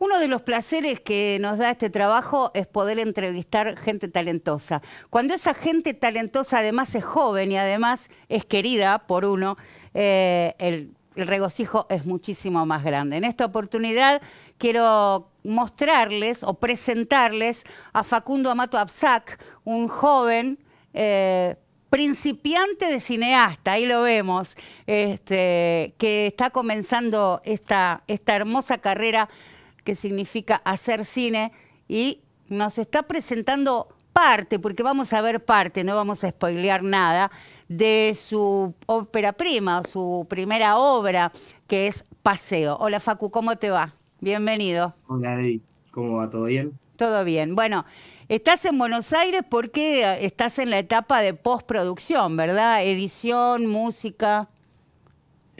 Uno de los placeres que nos da este trabajo es poder entrevistar gente talentosa. Cuando esa gente talentosa además es joven y además es querida por uno, eh, el, regocijo es muchísimo más grande. En esta oportunidad quiero mostrarles o presentarles a Facundo Amato Absac, un joven... Eh, principiante de cineasta, ahí lo vemos, este, que está comenzando esta, esta hermosa carrera que significa hacer cine, y nos está presentando parte, porque vamos a ver parte, no vamos a spoilear nada, de su ópera prima, su primera obra, que es Paseo. Hola Facu, ¿cómo te va? Bienvenido. Hola David, ¿cómo va? ¿Todo bien? Todo bien. Bueno, estás en Buenos Aires porque eh, estás en la etapa de postproducción, ¿verdad? Edición, música.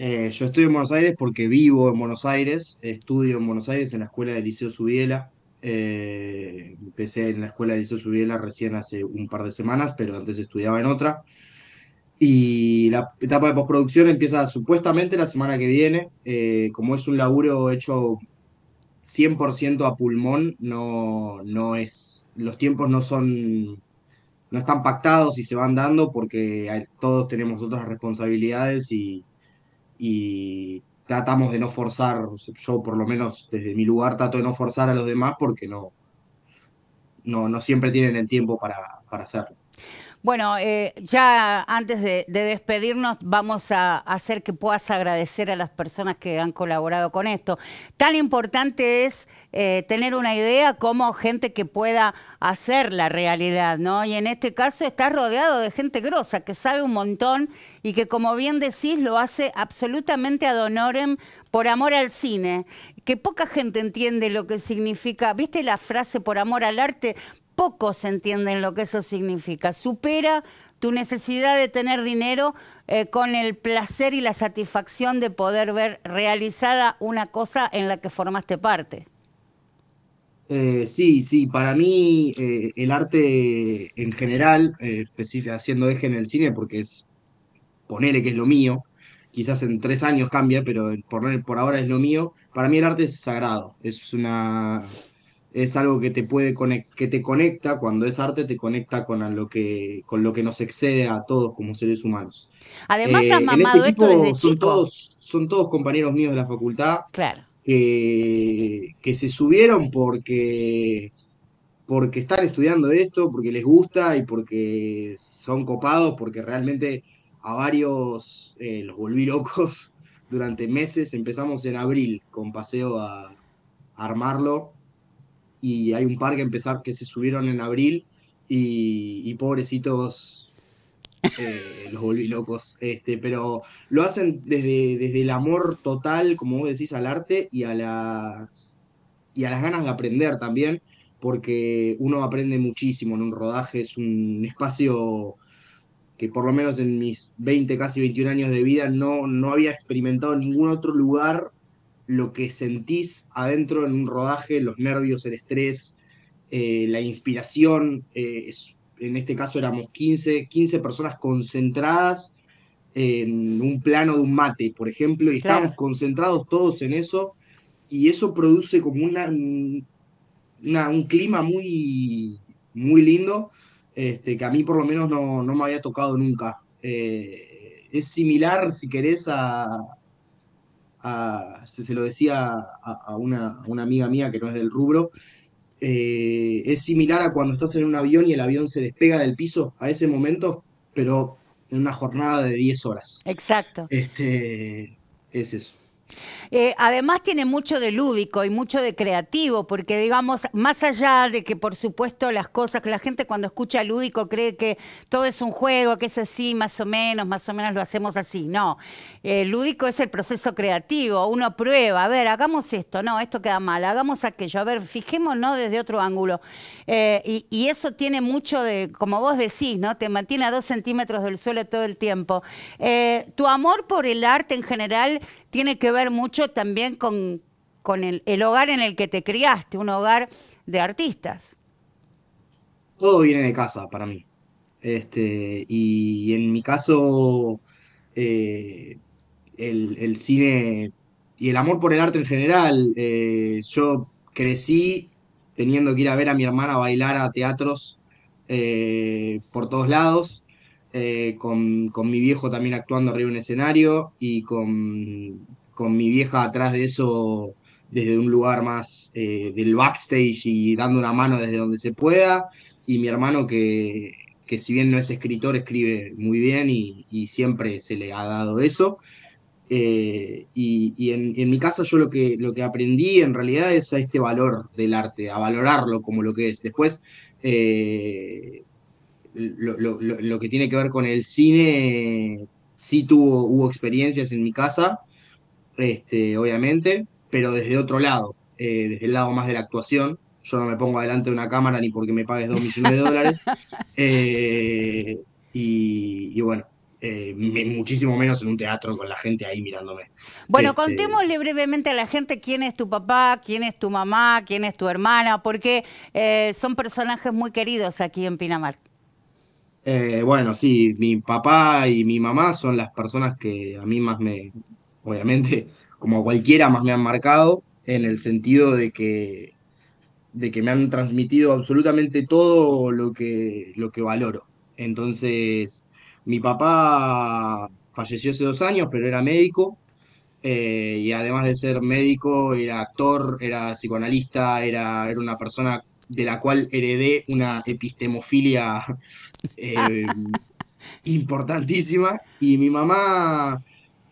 Eh, yo estoy en Buenos Aires porque vivo en Buenos Aires, estudio en Buenos Aires en la escuela de Liceo Subiela. Eh, empecé en la escuela de Liceo Subiela recién hace un par de semanas, pero antes estudiaba en otra. Y la etapa de postproducción empieza supuestamente la semana que viene. Eh, como es un laburo hecho 100% a pulmón, no, no es, los tiempos no son no están pactados y se van dando porque todos tenemos otras responsabilidades y, y tratamos de no forzar, yo por lo menos desde mi lugar trato de no forzar a los demás porque no, no, no siempre tienen el tiempo para, para hacerlo. Bueno, eh, ya antes de, despedirnos, vamos a hacer que puedas agradecer a las personas que han colaborado con esto. Tan importante es eh, tener una idea como gente que pueda hacer la realidad, ¿no? Y en este caso está rodeado de gente grosa que sabe un montón y que, como bien decís, lo hace absolutamente ad honorem por amor al cine que poca gente entiende lo que significa, viste la frase por amor al arte, pocos entienden lo que eso significa. Supera tu necesidad de tener dinero eh, con el placer y la satisfacción de poder ver realizada una cosa en la que formaste parte. Eh, sí, sí, para mí eh, el arte en general, haciendo eje en el cine, porque es ponerle que es lo mío, quizás en tres años cambia, pero por ahora es lo mío, para mí el arte es sagrado, es una, es algo que te puede que te conecta, cuando es arte te conecta con lo que, con lo que nos excede a todos como seres humanos. Además eh, este mamado son Todos, son todos compañeros míos de la facultad. Que, se subieron porque porque están estudiando esto, porque les gusta y porque son copados, porque realmente a varios eh, los volví locos durante meses. Empezamos en abril con paseo a armarlo y hay un par que empezar, que se subieron en abril y, pobrecitos eh, los volví locos. Este, pero lo hacen desde, desde el amor total, como vos decís, al arte y a las y a las ganas de aprender también, porque uno aprende muchísimo en un rodaje, es un espacio que por lo menos en mis 20, casi 21 años de vida no, no había experimentado en ningún otro lugar lo que sentís adentro en un rodaje, los nervios, el estrés, eh, la inspiración. Eh, en este caso éramos 15, 15 personas concentradas en un plano de un mate, por ejemplo, y estábamos concentrados todos en eso, y eso produce como una, un clima muy, muy lindo, este, que a mí por lo menos no, me había tocado nunca. Eh, es similar, si querés, a, se, se, lo decía a, una, amiga mía que no es del rubro, eh, es similar a cuando estás en un avión y el avión se despega del piso, a ese momento, pero en una jornada de 10 horas. Exacto. Este, es eso. Eh, además tiene mucho de lúdico y mucho de creativo, porque digamos, más allá de que por supuesto las cosas que la gente cuando escucha lúdico cree que todo es un juego, que es así, más o menos, más o menos lo hacemos así. No, eh, lúdico es el proceso creativo, uno prueba, a ver, hagamos esto, no, esto queda mal, hagamos aquello, a ver, fijémonos desde otro ángulo. Eh, y, y, eso tiene mucho de, como vos decís, ¿no? Te mantiene a dos centímetros del suelo todo el tiempo. tu amor por el arte en general tiene que ver mucho también con, el, hogar en el que te criaste, un hogar de artistas. Todo viene de casa para mí. Este, y en mi caso, eh, el, cine y el amor por el arte en general, eh, yo crecí teniendo que ir a ver a mi hermana bailar a teatros eh, por todos lados. Eh, con, con, mi viejo también actuando arriba en un escenario y con, con, mi vieja atrás de eso desde un lugar más eh, del backstage y dando una mano desde donde se pueda. Y mi hermano que, que si bien no es escritor, escribe muy bien y, siempre se le ha dado eso. Eh, y, y en, mi casa yo lo que, lo que aprendí en realidad es a este valor del arte, a valorarlo como lo que es. Después, lo, que tiene que ver con el cine, sí tuvo, hubo experiencias en mi casa, este, obviamente, pero desde otro lado, eh, desde el lado más de la actuación. Yo no me pongo adelante de una cámara ni porque me pagues dos millones de dólares. Eh, y, bueno, eh, muchísimo menos en un teatro con la gente ahí mirándome. Bueno, este, contémosle brevemente a la gente quién es tu papá, quién es tu mamá, quién es tu hermana, porque son personajes muy queridos aquí en Pinamar. Eh, bueno, sí, mi papá y mi mamá son las personas que a mí más me, obviamente, como cualquiera, más me han marcado en el sentido de que, de que me han transmitido absolutamente todo lo que, lo que valoro. Entonces, mi papá falleció hace dos años, pero era médico. Eh, y además de ser médico, era actor, era psicoanalista, era, era una persona de la cual heredé una epistemofilia Eh, importantísima. Y mi mamá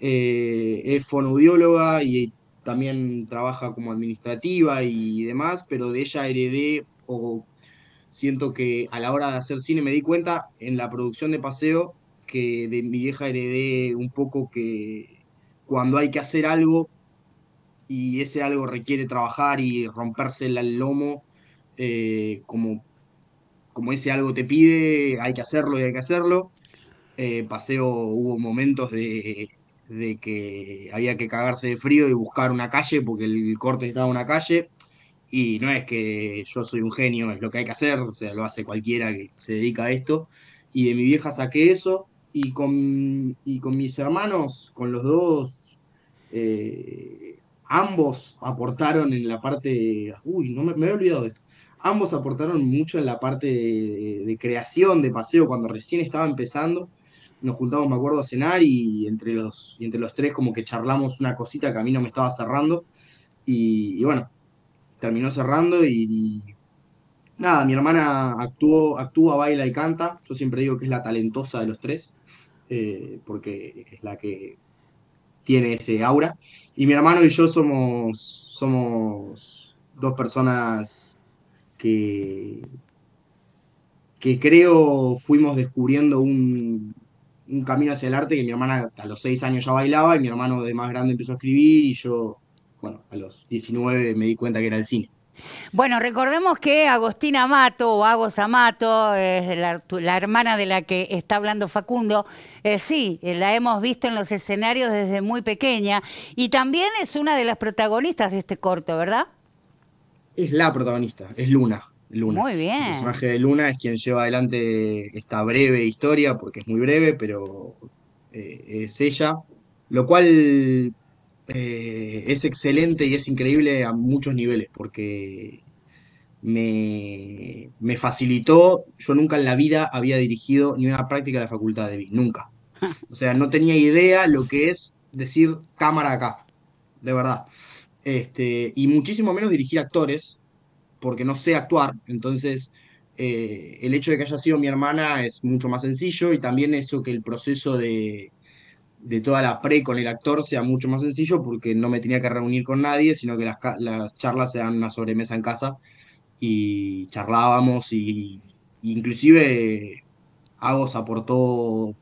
eh, es fonoaudióloga y también trabaja como administrativa y demás, pero de ella heredé o siento que a la hora de hacer cine me di cuenta en la producción de paseo que de mi vieja heredé un poco que cuando hay que hacer algo y ese algo requiere trabajar y romperse el lomo, eh, como como ese algo te pide, hay que hacerlo y hay que hacerlo. Eh, paseo hubo momentos de, que había que cagarse de frío y buscar una calle porque el corte estaba en una calle. Y no es que yo soy un genio, es lo que hay que hacer, o sea, lo hace cualquiera que se dedica a esto. Y de mi vieja saqué eso y con, con mis hermanos, con los dos, eh, ambos aportaron en la parte... Uy, no me, me había olvidado de esto Ambos aportaron mucho en la parte de, creación de paseo cuando recién estaba empezando. Nos juntamos, me acuerdo, a cenar y entre los, entre los tres como que charlamos una cosita que a mí no me estaba cerrando. Y, bueno, terminó cerrando y, nada, mi hermana actuó, actúa, baila y canta. Yo siempre digo que es la talentosa de los tres, eh, porque es la que tiene ese aura. Y mi hermano y yo somos, somos dos personas que, que creo fuimos descubriendo un, camino hacia el arte que mi hermana a los seis años ya bailaba y mi hermano de más grande empezó a escribir y yo, bueno, a los 19 me di cuenta que era el cine. Bueno, recordemos que Agostina Amato o Agos Amato, eh, la, hermana de la que está hablando Facundo, eh, sí, eh, la hemos visto en los escenarios desde muy pequeña y también es una de las protagonistas de este corto, ¿verdad? es la protagonista, es Luna. Luna. Muy bien. El personaje de Luna es quien lleva adelante esta breve historia, porque es muy breve, pero eh, es ella. Lo cual eh, es excelente y es increíble a muchos niveles, porque me, facilitó. Yo nunca en la vida había dirigido ni una práctica de la facultad de Vi, nunca. O sea, no tenía idea lo que es decir cámara acá, de verdad. Este, y muchísimo menos dirigir actores, porque no sé actuar, entonces eh, el hecho de que haya sido mi hermana es mucho más sencillo y también eso que el proceso de, toda la pre con el actor sea mucho más sencillo porque no me tenía que reunir con nadie, sino que las, charlas se dan una sobremesa en casa y charlábamos y, y inclusive Agos aportó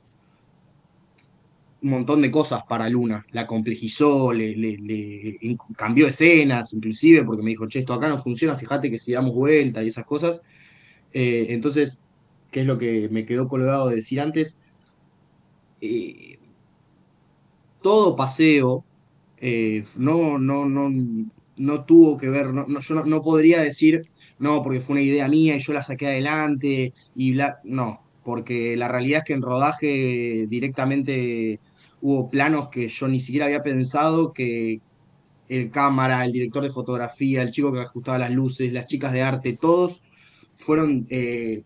un montón de cosas para Luna, la complejizó, le, le, cambió escenas, inclusive, porque me dijo, che, esto acá no funciona, fíjate que si damos vuelta y esas cosas. Eh, entonces, ¿qué es lo que me quedó colgado de decir antes? Eh, todo paseo eh, no, no, no, no tuvo que ver, yo no, no podría decir, no, porque fue una idea mía y yo la saqué adelante y bla, no, porque la realidad es que en rodaje directamente hubo planos que yo ni siquiera había pensado que el cámara, el director de fotografía, el chico que ajustaba las luces, las chicas de arte, todos fueron eh,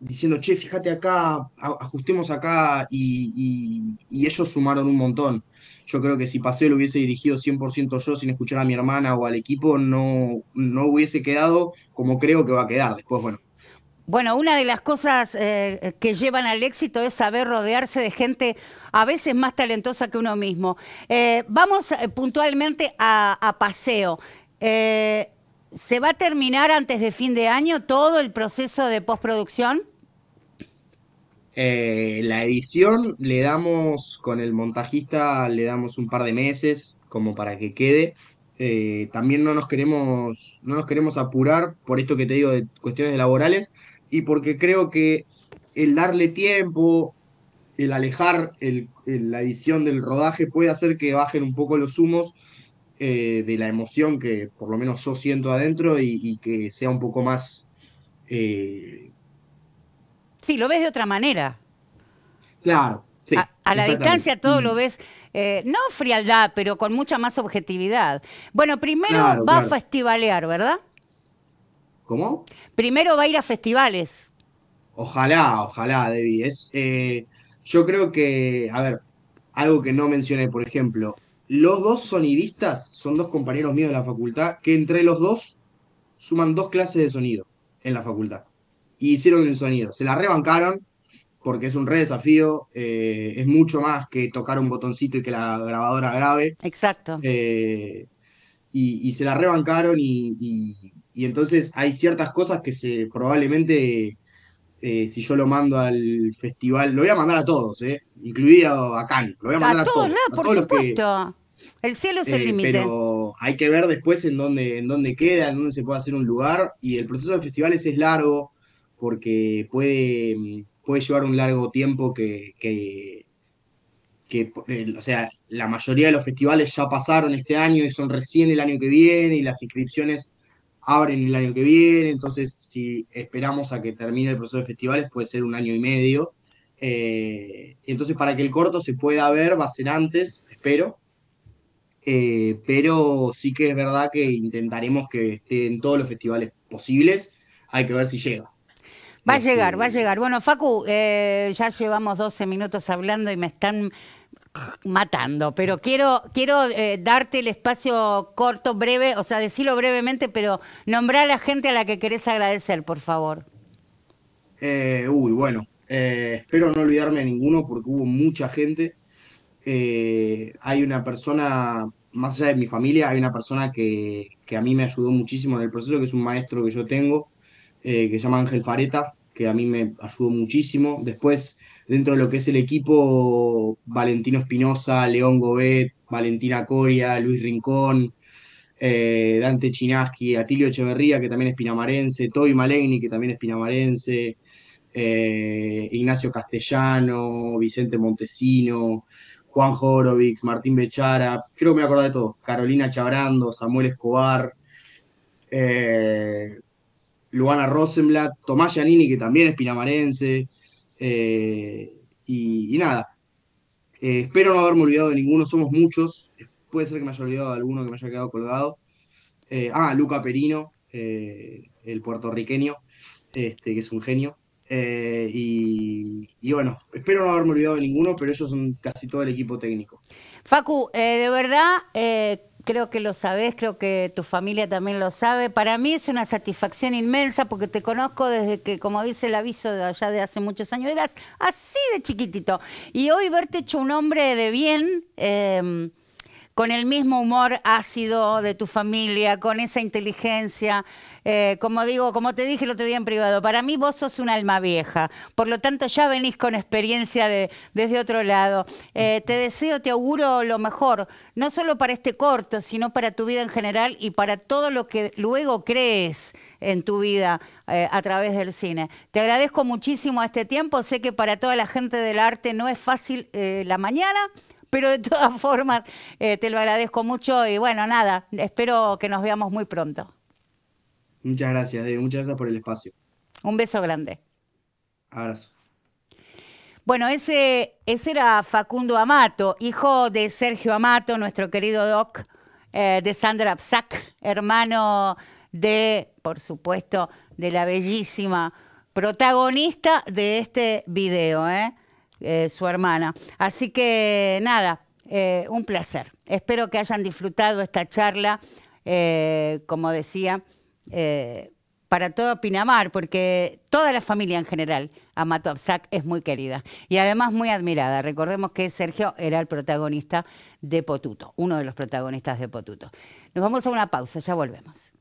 diciendo, che, fíjate acá, ajustemos acá, y, ellos sumaron un montón. Yo creo que si Paseo lo hubiese dirigido 100% yo sin escuchar a mi hermana o al equipo, no, no hubiese quedado como creo que va a quedar. Después, bueno, bueno, una de las cosas eh, eh, que llevan al éxito es saber rodearse de gente a veces más talentosa que uno mismo. Eh, vamos puntualmente a, a paseo. ¿Se va a terminar antes de fin de año todo el proceso de postproducción? la edición le damos, con el montajista le damos un par de meses como para que quede. también no nos queremos, no nos queremos apurar por esto que te digo de cuestiones laborales, y porque creo que el darle tiempo, el alejar la edición del rodaje puede hacer que bajen un poco los humos eh, de la emoción que por lo menos yo siento adentro y, que sea un poco más... Eh, sí, lo ves de otra manera. Claro. Sí, a, la distancia todo lo mm. ves, eh, no frialdad, pero con mucha más objetividad. Bueno, primero va a festivalear, ¿verdad? ¿Cómo? Primero va a ir a festivales. Ojalá, ojalá, Debbie. Eh, yo creo que, a ver, algo que no mencioné, por ejemplo, los dos sonidistas son dos compañeros míos de la facultad que entre los dos suman dos clases de sonido en la facultad. Y hicieron el sonido. Se la rebancaron porque es un re desafío. Eh, es mucho más que tocar un botoncito y que la grabadora grabe. Exacto. Eh, y, se la rebancaron y y entonces hay ciertas cosas que se probablemente eh, si yo lo mando al festival, lo voy a mandar a todos, eh, incluido a Can, lo voy a mandar a, todos, por supuesto. el cielo es el eh, límite. Pero hay que ver después en dónde, en dónde queda, en dónde se puede hacer un lugar. Y el proceso de festivales es largo porque puede, puede llevar un largo tiempo que, que, que eh, o sea, la mayoría de los festivales ya pasaron este año y son recién el año que viene y las inscripciones abren el año que viene, entonces si esperamos a que termine el proceso de festivales puede ser un año y medio. Eh, entonces para que el corto se pueda ver va a ser antes, espero. Eh, pero sí que es verdad que intentaremos que esté en todos los festivales posibles. Hay que ver si llega. Va a este, llegar, va a llegar. Bueno, Facu, eh, ya llevamos 12 minutos hablando y me están matando, pero quiero, quiero eh, darte el espacio corto, breve, o sea, decirlo brevemente, pero nombrar a la gente a la que querés agradecer, por favor. Eh, uy, bueno, eh, espero no olvidarme de ninguno porque hubo mucha gente. hay una persona, más allá de mi familia, hay una persona que, que, a mí me ayudó muchísimo en el proceso, que es un maestro que yo tengo, que se llama Ángel Fareta, que a mí me ayudó muchísimo. Después dentro de lo que es el equipo, Valentino Espinosa, León Gobet, Valentina Coria, Luis Rincón, eh, Dante Chinaski, Atilio Echeverría, que también es pinamarense, Toby Malegni, que también es pinamarense, eh, Ignacio Castellano, Vicente Montesino, Juan Jorovic, Martín Bechara, creo que me acuerdo de todos, Carolina Chabrando, Samuel Escobar, eh, Luana Rosenblatt, Tomás Giannini, que también es pinamarense, eh, y, nada, eh, espero no haberme olvidado de ninguno, somos muchos. Eh, puede ser que me haya olvidado de alguno que me haya quedado colgado. ah, Luca Perino, el puertorriqueño, este, que es un genio. Y, y, bueno, espero no haberme olvidado de ninguno, pero ellos son casi todo el equipo técnico. Facu, de verdad creo que lo sabes, creo que tu familia también lo sabe. Para mí es una satisfacción inmensa porque te conozco desde que, como dice el aviso de allá de hace muchos años, eras así de chiquitito. Y hoy verte hecho un hombre de bien. Em, con el mismo humor ácido de tu familia, con esa inteligencia, eh, como digo, como te dije el otro día en privado, para mí vos sos un alma vieja, por lo tanto ya venís con experiencia desde otro lado. Eh, te deseo, te auguro lo mejor, no solo para este corto, sino para tu vida en general y para todo lo que luego crees en tu vida eh, a través del cine. Te agradezco muchísimo este tiempo, sé que para toda la gente del arte no es fácil la mañana, pero de todas formas te lo agradezco mucho y bueno, nada, espero que nos veamos muy pronto. Muchas gracias, Dave. Muchas gracias por el espacio. Un beso grande. Abrazo. Bueno, ese, ese era Facundo Amato, hijo de Sergio Amato, nuestro querido doc, eh, de Sandra Absac, hermano de, por supuesto, de la bellísima protagonista de este video, Eh, eh su hermana. Así que nada, eh, un placer. Espero que hayan disfrutado esta charla, como decía. Eh, para todo Pinamar, porque toda la familia en general, Amato Absac es muy querida y además muy admirada. Recordemos que Sergio era el protagonista de Potuto, uno de los protagonistas de Potuto. Nos vamos a una pausa, ya volvemos.